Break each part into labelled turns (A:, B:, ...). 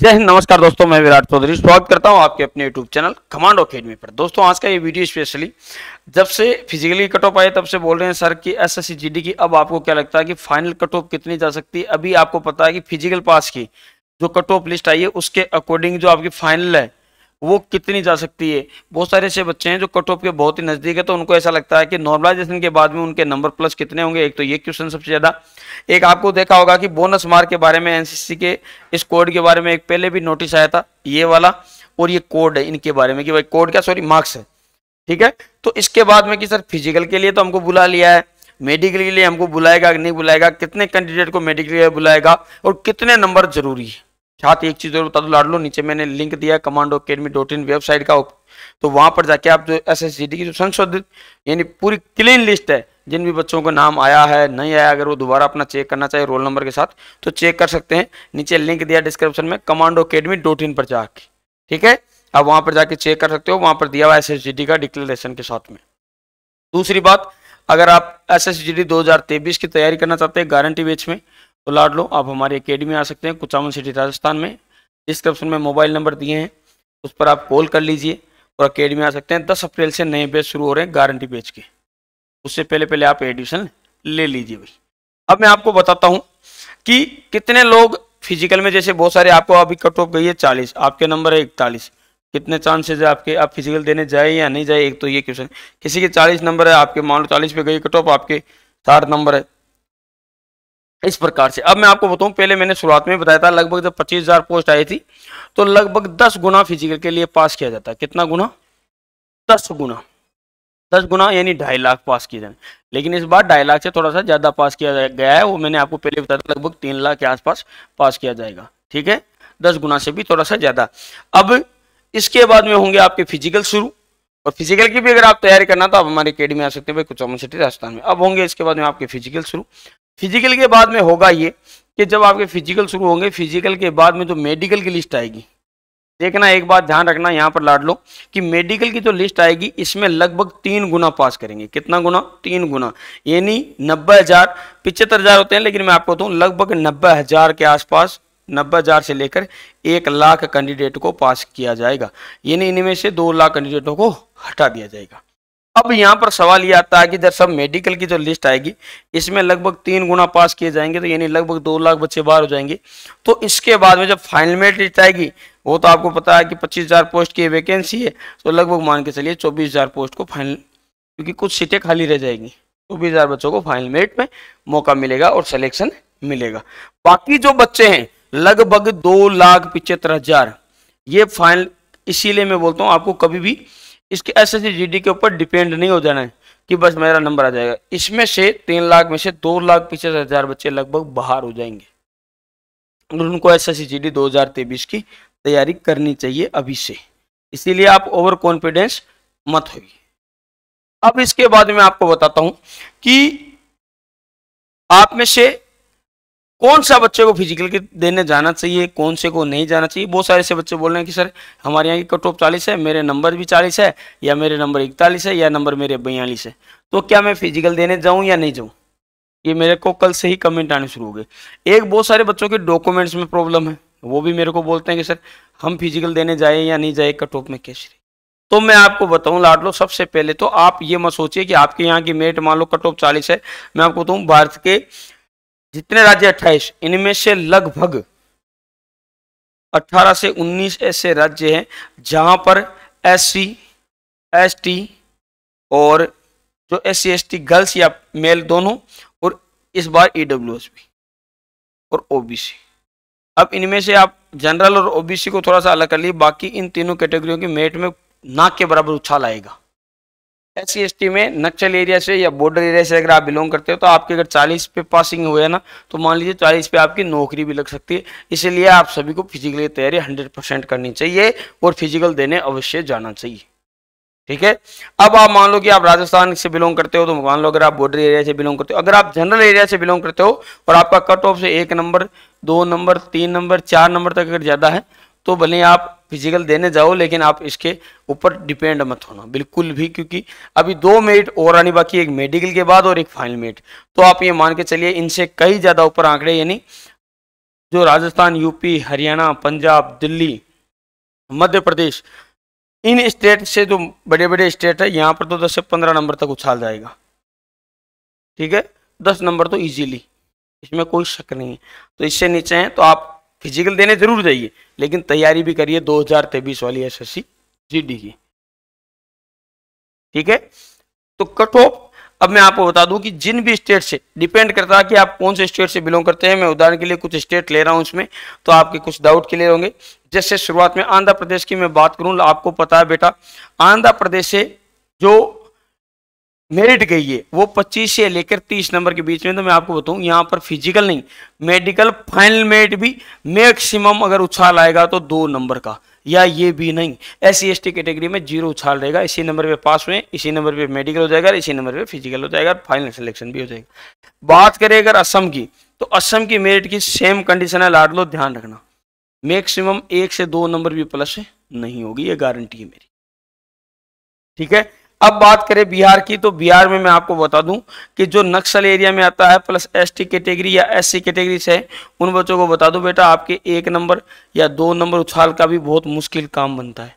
A: जय हिंद नमस्कार दोस्तों मैं विराट चौधरी स्वागत करता हूं आपके अपने यूट्यूब चैनल कमांडो अकेडमी पर दोस्तों आज का ये वीडियो स्पेशली जब से फिजिकली कट ऑफ आए तब से बोल रहे हैं सर कि एस एस की अब आपको क्या लगता है कि फाइनल कट ऑफ कितनी जा सकती है अभी आपको पता है कि फिजिकल पास की जो कट ऑफ लिस्ट आई है उसके अकॉर्डिंग जो आपकी फाइनल है वो कितनी जा सकती है बहुत सारे ऐसे बच्चे हैं जो कट ऑफ के बहुत ही नज़दीक है तो उनको ऐसा लगता है कि नॉर्मलाइजेशन के बाद में उनके नंबर प्लस कितने होंगे एक तो ये क्वेश्चन सबसे ज़्यादा एक आपको देखा होगा कि बोनस मार्क के बारे में एनसीसी के इस कोड के बारे में एक पहले भी नोटिस आया था ये वाला और ये कोड है इनके बारे में कि भाई कोड क्या सॉरी मार्क्स है ठीक है तो इसके बाद में कि सर फिजिकल के लिए तो हमको बुला लिया है मेडिकल के लिए हमको बुलाएगा नहीं बुलाएगा कितने कैंडिडेट को मेडिकल के लिए बुलाएगा और कितने नंबर जरूरी है साथ एक चीज़ और बता दो लाडलो नीचे मैंने लिंक दिया commando academy dot in website का तो वहाँ पर जाके आप जो एस एस की जो संशोधित यानी पूरी क्लीन लिस्ट है जिन भी बच्चों का नाम आया है नहीं आया अगर वो दोबारा अपना चेक करना चाहिए रोल नंबर के साथ तो चेक कर सकते हैं नीचे लिंक दिया डिस्क्रिप्शन में कमांडो अकेडमी डॉट इन पर जाके ठीक है आप वहाँ पर जाके चेक कर सकते हो वहाँ पर दिया हुआ एस एस का डिक्लेरेशन के साथ में दूसरी बात अगर आप एस एस जी की तैयारी करना चाहते हैं गारंटी बेच में तो लाड लो आप हमारी अकेडमी आ सकते हैं कुचामन सिटी राजस्थान में डिस्क्रिप्शन में मोबाइल नंबर दिए हैं उस पर आप कॉल कर लीजिए और अकेडमी आ सकते हैं दस अप्रैल से नए बेच शुरू हो रहे हैं गारंटी बेच के उससे पहले पहले आप एडमिशन ले लीजिए भाई अब मैं आपको बताता हूँ कि कितने लोग फिजिकल में जैसे बहुत सारे आपको अभी कट ऑफ गई है चालीस आपके नंबर है इकतालीस कितने चांसेज है आपके आप फिजिकल देने जाए या नहीं जाए एक तो ये क्वेश्चन किसी के चालीस नंबर है आपके मान लो चालीस पे गई कट ऑफ आपके साठ नंबर है इस प्रकार से अब मैं आपको बताऊं पहले मैंने शुरुआत में बताया था लगभग जब पच्चीस हजार पोस्ट आई थी तो लगभग दस गुना फिजिकल के लिए पास किया जाता है कितना गुना दस गुना दस गुना यानी ढाई लाख पास किए जाए लेकिन इस बार ढाई लाख से थोड़ा सा ज्यादा पास किया गया है वो मैंने आपको पहले बताया था लगभग तीन लाख के आसपास पास किया जाएगा ठीक है दस गुना से भी थोड़ा सा ज्यादा अब इसके बाद में होंगे आपके फिजिकल शुरू और फिजिकल की भी अगर आप तैयारी करना तो आप हमारी अकेडमी आ सकते हैं भाई कुछ यूनिवर्सिटी राजस्थान में अब होंगे इसके बाद में आपके फिजिकल शुरू फिजिकल के बाद में होगा ये कि जब आपके फिजिकल शुरू होंगे फिजिकल के बाद में जो मेडिकल की लिस्ट आएगी देखना एक बात ध्यान रखना यहाँ पर लाड लो कि मेडिकल की जो लिस्ट आएगी इसमें लगभग तीन गुना पास करेंगे कितना गुना तीन गुना यानी नब्बे हजार पिछहत्तर हजार होते हैं लेकिन मैं आपको बताऊँ लगभग नब्बे हजार के आसपास नब्बे हजार से लेकर एक लाख कैंडिडेट को पास किया जाएगा यानी इनमें से दो लाख कैंडिडेटों को हटा दिया जाएगा अब यहाँ पर सवाल ये आता है कि जब सब मेडिकल की जो लिस्ट आएगी इसमें लगभग तीन गुना पास किए जाएंगे तो यानी लगभग दो लाख बच्चे बाहर हो जाएंगे तो इसके बाद में जब फाइनल मेरिट लिस्ट आएगी वो तो आपको पता है कि पच्चीस हज़ार पोस्ट की वैकेंसी है तो लगभग मान के चलिए चौबीस हज़ार पोस्ट को फाइनल क्योंकि कुछ सीटें खाली रह जाएंगी चौबीस हज़ार बच्चों को फाइनल मेरिट में मौका मिलेगा और सिलेक्शन मिलेगा बाकी जो बच्चे हैं लगभग दो लाख पिचहत्तर हज़ार ये फाइनल इसीलिए मैं बोलता हूँ आपको कभी भी इसके एस एस के ऊपर डिपेंड नहीं हो जाना है कि बस मेरा नंबर आ जाएगा इसमें से तीन लाख में से दो लाख पचास हजार बच्चे लगभग बाहर हो जाएंगे और उनको एस एस सी की तैयारी करनी चाहिए अभी से इसीलिए आप ओवर कॉन्फिडेंस मत होइए अब इसके बाद में आपको बताता हूं कि आप में से कौन सा बच्चे को फिजिकल के देने जाना चाहिए कौन से को नहीं जाना चाहिए बहुत सारे से बच्चे बोल रहे हैं कि सर हमारे यहाँ की कट ऑफ चालीस है मेरे नंबर भी चालीस है या मेरे नंबर इकतालीस है या नंबर मेरे बयालीस है तो क्या मैं फिजिकल देने जाऊँ या नहीं जाऊँ ये मेरे को कल से ही कमेंट आने शुरू हो गए एक बहुत सारे बच्चों के डॉक्यूमेंट्स में प्रॉब्लम है वो भी मेरे को बोलते हैं कि सर हम फिजिकल देने जाए या नहीं जाए कट ऑफ में कैसे तो मैं आपको बताऊं लो सबसे पहले तो आप ये मत सोचिए कि आपके यहाँ की मेट मान लो कट ऑफ चालीस है मैं आपको बताऊँ भारत के जितने राज्य अट्ठाईस इनमें से लगभग अट्ठारह से उन्नीस ऐसे राज्य हैं जहां पर एस सी एस टी और जो S C S T girls या मेल दोनों और इस बार ई डब्ल्यू एस बी और ओ बी सी अब इनमें से आप जनरल और ओबीसी को थोड़ा सा अलग कर लिए बाकी इन तीनों कैटेगरियों की मेट में नाक के बराबर उछाल आएगा एस सी में नक्सल एरिया से या बॉर्डर एरिया से अगर आप बिलोंग करते हो तो आपके अगर 40 पे पासिंग हुए ना तो मान लीजिए 40 पे आपकी नौकरी भी लग सकती है इसलिए आप सभी को फिजिकली तैयारी 100 परसेंट करनी चाहिए और फिजिकल देने अवश्य जाना चाहिए ठीक है अब आप मान लो कि आप राजस्थान से बिलोंग करते हो तो मान लो अगर आप बॉर्डर एरिया से बिलोंग करते हो अगर आप जनरल एरिया से बिलोंग करते हो और आपका कट ऑफ से एक नंबर दो नंबर तीन नंबर चार नंबर तक अगर ज़्यादा है तो भले आप फिजिकल देने जाओ लेकिन आप इसके ऊपर डिपेंड मत होना बिल्कुल भी क्योंकि अभी दो मेरिट और आनी बाकी एक मेडिकल के बाद और एक फाइनल मेरिट तो आप ये मान के चलिए इनसे कई ज़्यादा ऊपर आंकड़े यानी जो राजस्थान यूपी हरियाणा पंजाब दिल्ली मध्य प्रदेश इन स्टेट से जो बड़े बड़े स्टेट है यहाँ पर तो दस से पंद्रह नंबर तक उछाल जाएगा ठीक है दस नंबर तो ईजीली इसमें कोई शक नहीं है तो इससे नीचे हैं तो आप फिजिकल देने जरूर जाइए लेकिन तैयारी भी करिए दो वाली एसएससी जीडी की ठीक है तो कट ऑफ अब मैं आपको बता दूं कि जिन भी स्टेट से डिपेंड करता है कि आप कौन से स्टेट से बिलोंग करते हैं मैं उदाहरण के लिए कुछ स्टेट ले रहा हूं उसमें तो आपके कुछ डाउट क्लियर होंगे जैसे शुरुआत में आंध्र प्रदेश की मैं बात करूं आपको पता है बेटा आंध्र प्रदेश से जो मेरिट गई है वो 25 से लेकर 30 नंबर के बीच में तो मैं आपको बताऊं यहाँ पर फिजिकल नहीं मेडिकल फाइनल मेरिट भी मैक्सिमम अगर उछाल आएगा तो दो नंबर का या ये भी नहीं एस सी कैटेगरी में जीरो उछाल रहेगा इसी नंबर पे पास हुए इसी नंबर पे मेडिकल हो जाएगा इसी नंबर पे फिजिकल हो जाएगा फाइनल सिलेक्शन भी हो जाएगा बात करें अगर असम की तो असम की मेरिट की सेम कंडीशन है लाड लो ध्यान रखना मैक्सिमम एक से दो नंबर भी प्लस नहीं होगी ये गारंटी है मेरी ठीक है अब बात करें बिहार की तो बिहार में मैं आपको बता दूं कि जो नक्सल एरिया में आता है प्लस एसटी कैटेगरी या एससी कैटेगरी से उन बच्चों को बता दूं बेटा आपके एक नंबर या दो नंबर उछाल का भी बहुत मुश्किल काम बनता है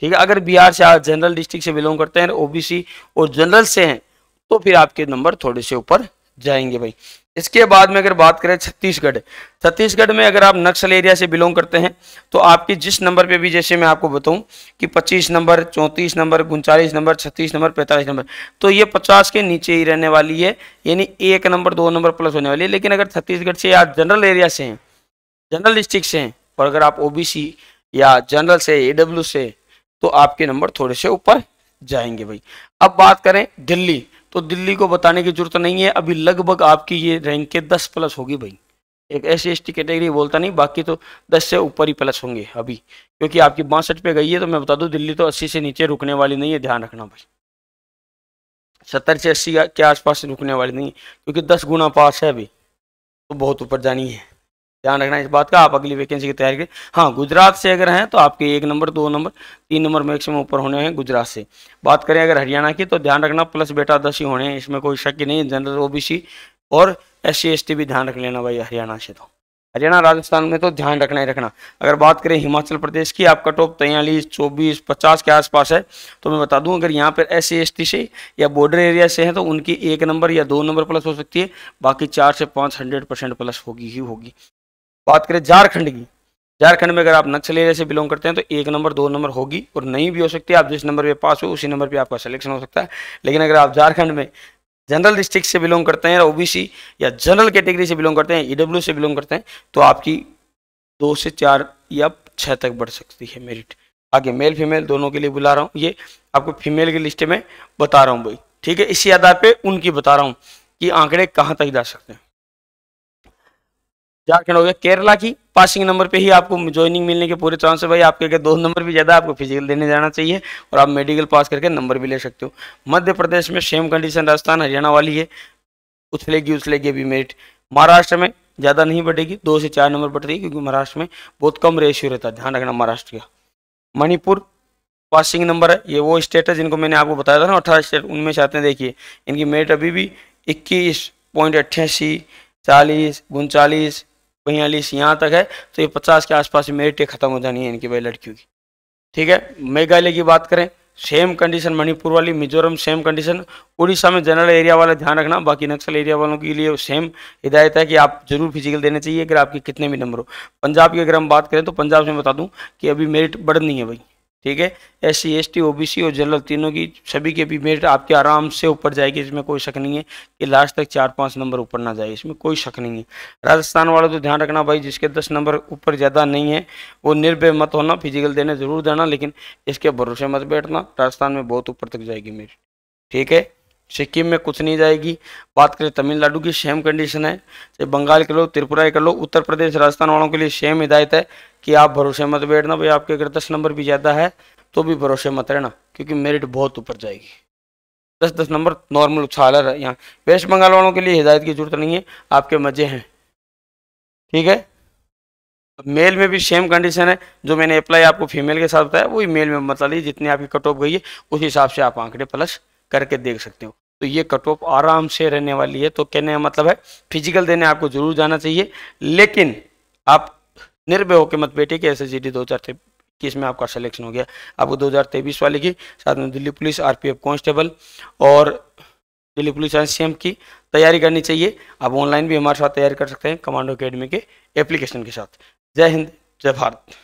A: ठीक है अगर बिहार से आप जनरल डिस्ट्रिक्ट से बिलोंग करते हैं ओबीसी और जनरल से हैं तो फिर आपके नंबर थोड़े से ऊपर जाएंगे भाई इसके बाद में अगर बात करें छत्तीसगढ़ छत्तीसगढ़ में अगर आप नक्सल एरिया से बिलोंग करते हैं तो आपकी जिस नंबर पे भी जैसे मैं आपको बताऊं कि 25 नंबर 34 नंबर उनचालीस नंबर 36 नंबर 45 नंबर तो ये 50 के नीचे ही रहने वाली है यानी एक नंबर दो नंबर प्लस होने वाली है लेकिन अगर छत्तीसगढ़ से या जनरल एरिया से हैं जनरल डिस्ट्रिक्ट से हैं और अगर आप ओ या जनरल से ए से तो आपके नंबर थोड़े से ऊपर जाएंगे भाई अब बात करें दिल्ली तो दिल्ली को बताने की ज़रूरत नहीं है अभी लगभग आपकी ये रैंक के दस प्लस होगी भाई एक एस सी कैटेगरी बोलता नहीं बाकी तो दस से ऊपर ही प्लस होंगे अभी क्योंकि आपकी बासठ पे गई है तो मैं बता दूं दिल्ली तो अस्सी से नीचे रुकने वाली नहीं है ध्यान रखना भाई सत्तर से अस्सी के आसपास रुकने वाली नहीं है क्योंकि दस गुना पास है अभी तो बहुत ऊपर जानी है ध्यान रखना इस बात का आप अगली वैकेंसी की तैयारी करें हाँ गुजरात से अगर हैं तो आपके एक नंबर दो नंबर तीन नंबर मैक्सिमम ऊपर होने हैं गुजरात से बात करें अगर हरियाणा की तो ध्यान रखना प्लस बेटा दस ही होने हैं इसमें कोई शक ही नहीं जनरल ओ और एस सी भी ध्यान रख लेना भाई हरियाणा से तो हरियाणा राजस्थान में तो ध्यान रखना ही रखना अगर बात करें हिमाचल प्रदेश की आपका टॉप तैयलीस चौबीस पचास के आसपास है तो मैं बता दूं अगर यहाँ पर एस सी से या बॉर्डर एरिया से है तो उनकी एक नंबर या दो नंबर प्लस हो सकती है बाकी चार से पाँच हंड्रेड परसेंट प्लस होगी ही होगी बात करें झारखंड की झारखंड में अगर आप नक्सल एरिया से बिलोंग करते हैं तो एक नंबर दो नंबर होगी और नहीं भी हो सकती आप जिस नंबर पे पास हो उसी नंबर पे आपका सिलेक्शन हो सकता है लेकिन अगर आप झारखंड में जनरल डिस्ट्रिक्ट से बिलोंग करते हैं या ओबीसी या जनरल कैटेगरी से बिलोंग करते हैं ईडब्ल्यू e से बिलोंग करते हैं तो आपकी दो से चार या छः तक बढ़ सकती है मेरिट आगे मेल फीमेल दोनों के लिए बुला रहा हूँ ये आपको फीमेल की लिस्ट में बता रहा हूँ भाई ठीक है इसी आधार पर उनकी बता रहा हूँ कि आंकड़े कहाँ तक जा सकते हैं झारखंड हो गया केरला की पासिंग नंबर पे ही आपको ज्वाइनिंग मिलने के पूरे चांस है भाई आपके अगर दो नंबर भी ज़्यादा आपको फिजिकल देने जाना चाहिए और आप मेडिकल पास करके नंबर भी ले सकते हो मध्य प्रदेश में सेम कंडीशन राजस्थान हरियाणा वाली है उछलेगी उछलेगी अभी मेरिट महाराष्ट्र में ज़्यादा नहीं बढ़ेगी दो से चार नंबर बढ़ रही क्योंकि महाराष्ट्र में बहुत कम रेशियो रहता है ध्यान रखना महाराष्ट्र का मणिपुर पासिंग नंबर है ये वो स्टेट है जिनको मैंने आपको बताया था ना अठारह स्टेट उनमें से आते हैं देखिए इनकी मेरिट अभी भी इक्कीस पॉइंट अट्ठासी चालीस उनचालीस वहीं यहाँ तक है तो ये पचास के आसपास मेरिटें खत्म हो जानी है इनकी भाई लड़कियों की ठीक है मेघालय की बात करें सेम कंडीशन मणिपुर वाली मिजोरम सेम कंडीशन उड़ीसा में जनरल एरिया वाला ध्यान रखना बाकी नक्सल एरिया वालों के लिए सेम हिदायत है कि आप जरूर फिजिकल देने चाहिए अगर आपके कितने भी नंबर हो पंजाब की अगर हम बात करें तो पंजाब से बता दूं कि अभी मेरिट बढ़ नहीं है भाई ठीक है S C S T O B C और जनरल तीनों की सभी के भी मेरिट आपके आराम से ऊपर जाएगी इसमें कोई शक नहीं है कि लास्ट तक चार पाँच नंबर ऊपर ना जाए इसमें कोई शक नहीं है राजस्थान वालों तो ध्यान रखना भाई जिसके दस नंबर ऊपर ज़्यादा नहीं है वो निर्भय मत होना फिजिकल देने ज़रूर देना लेकिन इसके भरोसे मत बैठना राजस्थान में बहुत ऊपर तक जाएगी मेरिट ठीक है सिक्किम में कुछ नहीं जाएगी बात करें तमिलनाडु की सेम कंडीशन है चाहे बंगाल कर लो त्रिपुरा कर लो उत्तर प्रदेश राजस्थान वालों के लिए सेम हिदायत है कि आप भरोसे मत बैठना भाई आपके अगर दस नंबर भी ज़्यादा है तो भी भरोसे मत रहना क्योंकि मेरिट बहुत ऊपर जाएगी दस दस नंबर नॉर्मल उछालर है यहाँ वेस्ट बंगाल वालों के लिए हिदायत की जरूरत नहीं है आपके मज़े हैं ठीक है मेल में भी सेम कंडीशन है जो मैंने अप्लाई आपको फीमेल के साथ बताया वही मेल में मतलब जितनी आपकी कट ऑफ गई है उस हिसाब से आप आंकड़े प्लस करके देख सकते हो तो ये कट ऑफ आराम से रहने वाली है तो कहने का मतलब है फिजिकल देने आपको जरूर जाना चाहिए लेकिन आप निर्भय होकर मत बैठे कि एस एस जी डी दो हज़ार इक्कीस में आपका सिलेक्शन हो गया आपको दो हज़ार तेईस वाले की साथ में दिल्ली पुलिस आरपीएफ कांस्टेबल और दिल्ली पुलिस एन सी की तैयारी करनी चाहिए आप ऑनलाइन भी हमारे साथ तैयारी कर सकते हैं कमांडो अकेडमी के एप्लीकेशन के साथ जय हिंद जय भारत